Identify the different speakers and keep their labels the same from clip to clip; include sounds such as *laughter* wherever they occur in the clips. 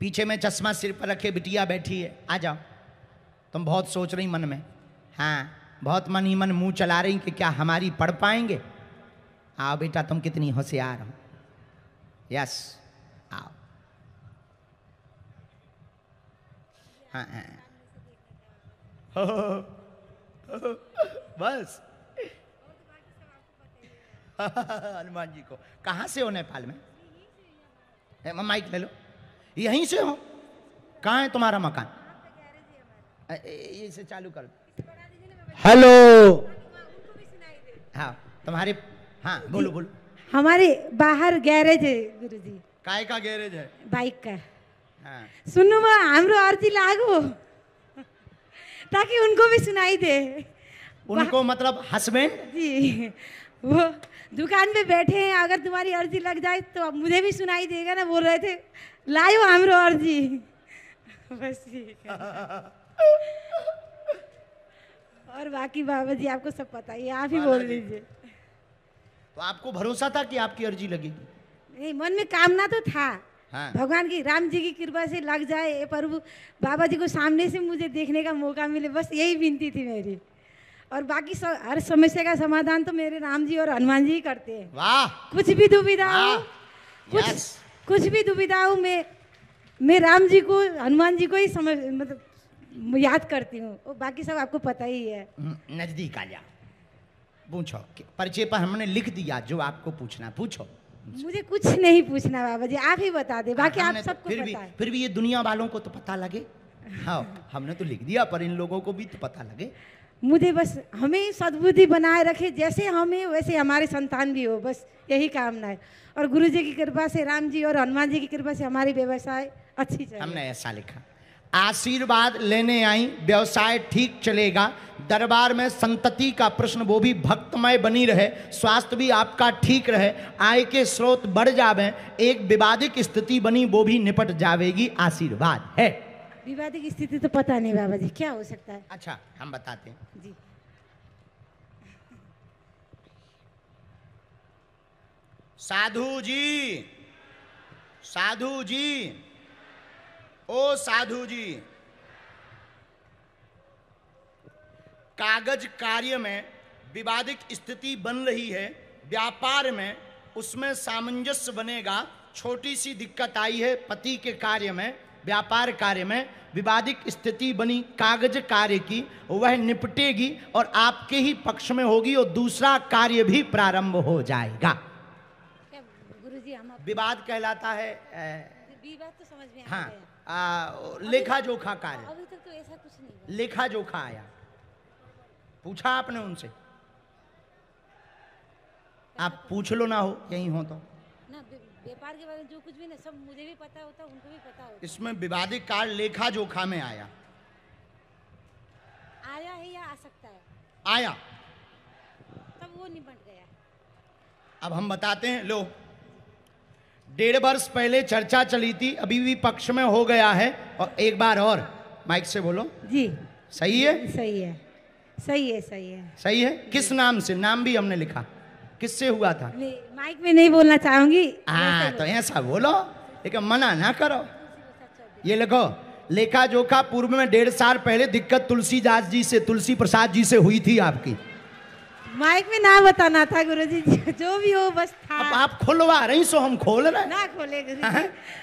Speaker 1: पीछे में चश्मा सिर पर रखे बिटिया बैठी है आ जाओ तुम बहुत सोच रही मन में हाँ बहुत मन ही मन मुंह चला रही कि क्या हमारी पढ़ पाएंगे आओ बेटा तुम कितनी होशियार हो यस आओ हाँ हाँ हो, बस *laughs* हनुमान जी को कहाँ से हो नेपाल में माइक ले लो यहीं से हो कहा है तुम्हारा मकान इसे चालू कर हेलो हाँ तुम्हारे हाँ बोलो बोलो
Speaker 2: हमारे बाहर गैरेज है
Speaker 1: गुरु जी काय का गैरेज है
Speaker 2: बाइक का हाँ। सुनो मैं हाम्रो अर्जी लागू ताकि उनको भी सुनाई दे
Speaker 1: उनको मतलब हस्बैंड
Speaker 2: जी वो दुकान पे बैठे हैं अगर तुम्हारी अर्जी लग जाए तो मुझे भी सुनाई देगा ना बोल रहे थे लाइव हमरो अर्जी बस और बाकी बाबा जी आपको सब पता है आप ही बोल लीजिए
Speaker 1: तो आपको भरोसा था कि आपकी अर्जी लगेगी
Speaker 2: नहीं मन में कामना तो था हाँ। भगवान की राम जी की कृपा से लग जाए प्रभु बाबा जी को सामने से मुझे देखने का मौका मिले बस यही विनती थी मेरी और बाकी सब हर समस्या का समाधान तो मेरे राम जी और हनुमान जी करते हैं वाह कुछ भी दुविधा हो कुछ कुछ भी दुविधा हो मैं मैं राम जी को हनुमान जी को ही समझ मतलब याद करती हूँ बाकी सब आपको पता ही है हम्म, नजदीक आ जा
Speaker 1: पूछो पर्चे पर हमने लिख दिया जो आपको पूछना पूछो
Speaker 2: मुझे कुछ नहीं पूछना बाबा जी आप ही बता दे बाकी हाँ, आप तो सबको फिर भी
Speaker 1: फिर भी ये दुनिया वालों को तो पता लगे *laughs* हाँ हमने तो लिख दिया पर इन लोगों को भी तो पता लगे
Speaker 2: मुझे बस हमें सद्बुद्धि बनाए रखे जैसे हमें वैसे हमारे संतान भी हो बस यही कामना है और गुरु जी की कृपा से राम जी और हनुमान जी की कृपा से हमारी व्यवसाय
Speaker 1: अच्छी चल हमने ऐसा लिखा आशीर्वाद लेने आई व्यवसाय ठीक चलेगा दरबार में संतति का प्रश्न वो भी भक्तमय बनी रहे स्वास्थ्य भी आपका ठीक रहे आय के स्रोत बढ़ जावे एक विवादिक स्थिति बनी वो भी निपट जावेगी आशीर्वाद है
Speaker 2: विवादिक स्थिति तो पता नहीं बाबा जी क्या हो सकता है अच्छा
Speaker 1: हम बताते हैं जी साधु जी साधु जी ओ साधु जी कागज कार्य में विवादिक स्थिति बन रही है व्यापार में उसमें सामंजस्य बनेगा छोटी सी दिक्कत आई है पति के कार्य में व्यापार कार्य में विवादिक स्थिति बनी कागज कार्य की वह निपटेगी और आपके ही पक्ष में होगी और दूसरा कार्य भी प्रारंभ हो जाएगा विवाद कहलाता है विवाद तो
Speaker 2: समझ में हाँ
Speaker 1: आ, लेखा जोखा कार्य
Speaker 2: अभी तक तो ऐसा कुछ
Speaker 1: नहीं लेखा जोखा आया पूछा आपने उनसे आप पूछ लो ना हो यही हो तो
Speaker 2: व्यापार के बारे में जो कुछ भी ना सब मुझे भी पता होता उनको भी पता होता
Speaker 1: इसमें विवादित कार्ड लेखा जोखा में आया आया है या आ सकता है आया तब वो निपट गया अब हम बताते हैं लो डेढ़ वर्ष पहले चर्चा चली थी अभी भी पक्ष में हो गया है और एक बार और माइक से बोलो जी सही है सही है
Speaker 2: सही है सही है
Speaker 1: सही है किस नाम से नाम भी हमने लिखा किससे हुआ था
Speaker 2: माइक में नहीं बोलना चाहूंगी
Speaker 1: हाँ तो ऐसा बोलो लेकिन मना ना करो ये लिखो लेखा जोखा पूर्व में डेढ़ साल पहले दिक्कत तुलसीदास जी से तुलसी प्रसाद जी से हुई थी आपकी
Speaker 2: माइक में ना बताना था गुरु जी *laughs* जो
Speaker 1: भी हो बस था अब आप खुलवा रही सो हम खोल रहे ना खोले हाँ,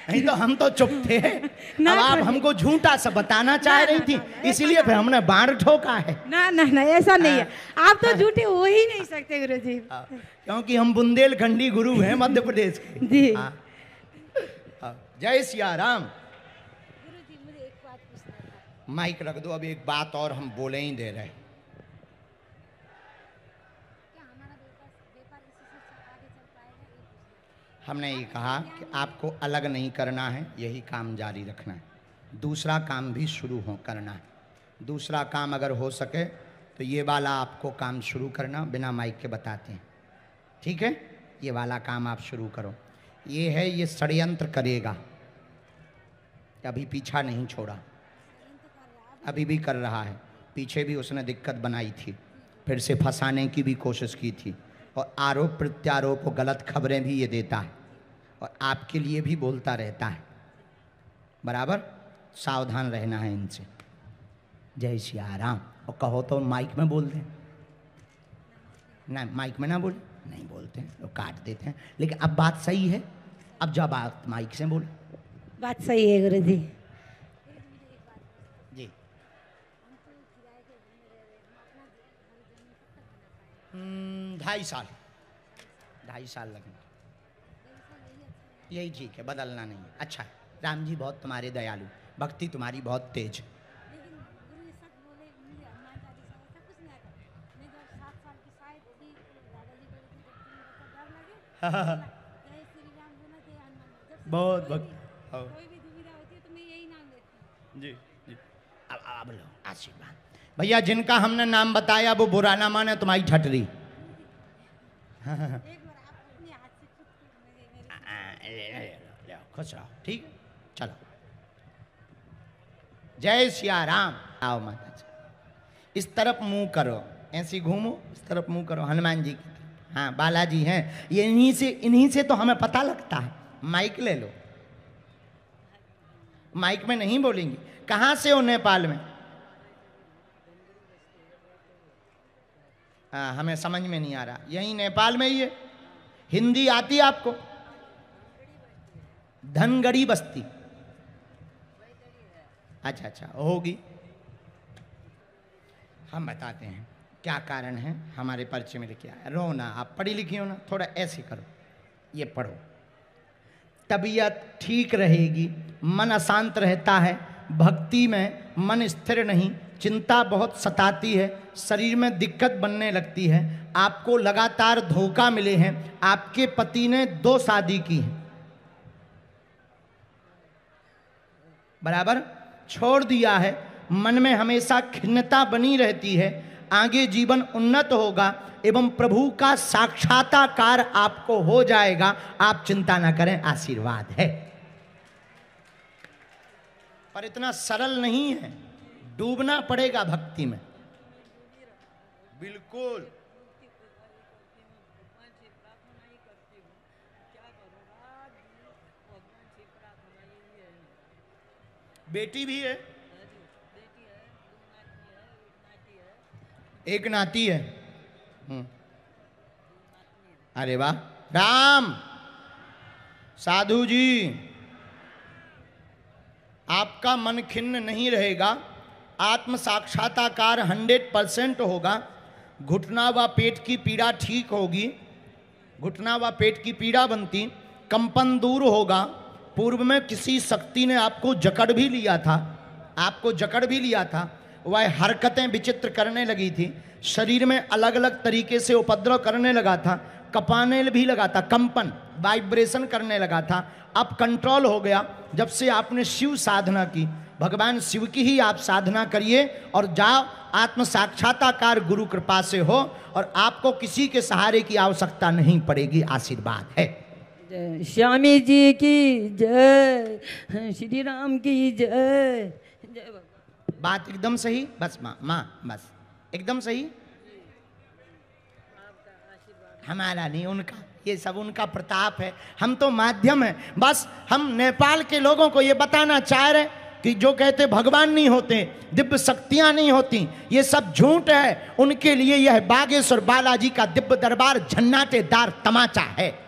Speaker 1: नहीं तो हम तो चुप थे *laughs* ना अब आप हमको झूठा सा बताना चाह रही थी इसीलिए फिर हमने बाढ़ ठोका है ना ना ना ऐसा नहीं है हाँ। आप तो हाँ। झूठे हो ही नहीं सकते गुरु जी क्योंकि हम बुंदेलखंडी गुरु हैं मध्य प्रदेश के जी जय सिया राम माइक रख दो अब एक बात और हम बोले ही दे रहे हैं हमने ये कहा कि आपको अलग नहीं करना है यही काम जारी रखना है दूसरा काम भी शुरू हो करना है दूसरा काम अगर हो सके तो ये वाला आपको काम शुरू करना बिना माइक के बताते हैं ठीक है ये वाला काम आप शुरू करो ये है ये षडयंत्र करेगा अभी पीछा नहीं छोड़ा अभी भी कर रहा है पीछे भी उसने दिक्कत बनाई थी फिर से फंसाने की भी कोशिश की थी और आरोप प्रत्यारोप गलत खबरें भी ये देता है और आपके लिए भी बोलता रहता है बराबर सावधान रहना है इनसे जय सिया राम और कहो तो माइक में बोल दें ना माइक में ना बोले नहीं बोलते हैं तो काट देते हैं लेकिन अब बात सही है अब जब आप माइक से बोले बात सही है गुरु जी जी हम्म, ढाई साल ढाई साल लगना यही ठीक है बदलना नहीं है अच्छा राम जी बहुत तुम्हारे दयालु भक्ति तुम्हारी बहुत तेज *laughs* तो बहुत भक्ति हाँ। तो आशीर्वाद भैया जिनका हमने नाम बताया वो बुरा ना माने तुम्हारी छटरी खुश रहो ठीक चलो जय सिया राम आओ माता जी इस तरफ मुंह करो ऐसी घूमो इस तरफ मुंह करो हनुमान जी की हाँ बालाजी हैं ये इन्हीं से इन्हीं से तो हमें पता लगता है माइक ले लो माइक में नहीं बोलेंगे कहाँ से हो नेपाल में आ, हाँ, हमें समझ में नहीं आ रहा यही नेपाल में ही है हिंदी आती आपको धनगढ़ी बस्ती अच्छा अच्छा होगी हम बताते हैं क्या कारण है हमारे पर्चे में लिखे आया रो ना आप पढ़ी लिखी हो ना थोड़ा ऐसे करो ये पढ़ो तबीयत ठीक रहेगी मन अशांत रहता है भक्ति में मन स्थिर नहीं चिंता बहुत सताती है शरीर में दिक्कत बनने लगती है आपको लगातार धोखा मिले हैं आपके पति ने दो शादी की है बराबर छोड़ दिया है मन में हमेशा खिन्नता बनी रहती है आगे जीवन उन्नत होगा एवं प्रभु का साक्षात्कार आपको हो जाएगा आप चिंता ना करें आशीर्वाद है पर इतना सरल नहीं है डूबना पड़ेगा भक्ति में बिल्कुल बेटी भी है एक नाती है हम्म। अरे वाह राम साधु जी आपका मन खिन्न नहीं रहेगा आत्म साक्षात्कार हंड्रेड परसेंट होगा घुटना व पेट की पीड़ा ठीक होगी घुटना व पेट की पीड़ा बनती कंपन दूर होगा पूर्व में किसी शक्ति ने आपको जकड़ भी लिया था आपको जकड़ भी लिया था वह हरकतें विचित्र करने लगी थी शरीर में अलग अलग तरीके से उपद्रव करने लगा था कपाने भी लगा था कंपन वाइब्रेशन करने लगा था अब कंट्रोल हो गया जब से आपने शिव साधना की भगवान शिव की ही आप साधना करिए और जाओ आत्म साक्षात्कार गुरु कृपा से हो और आपको किसी के सहारे की आवश्यकता नहीं पड़ेगी आशीर्वाद है श्यामी जी की जय श्री राम की जय जय बात एकदम सही बस माँ माँ बस एकदम सही हमारा नहीं उनका ये सब उनका प्रताप है हम तो माध्यम है बस हम नेपाल के लोगों को ये बताना चाह रहे कि जो कहते भगवान नहीं होते दिव्य शक्तियां नहीं होती ये सब झूठ है उनके लिए यह बागेश्वर बालाजी का दिव्य दरबार झन्नाटेदार तमाचा है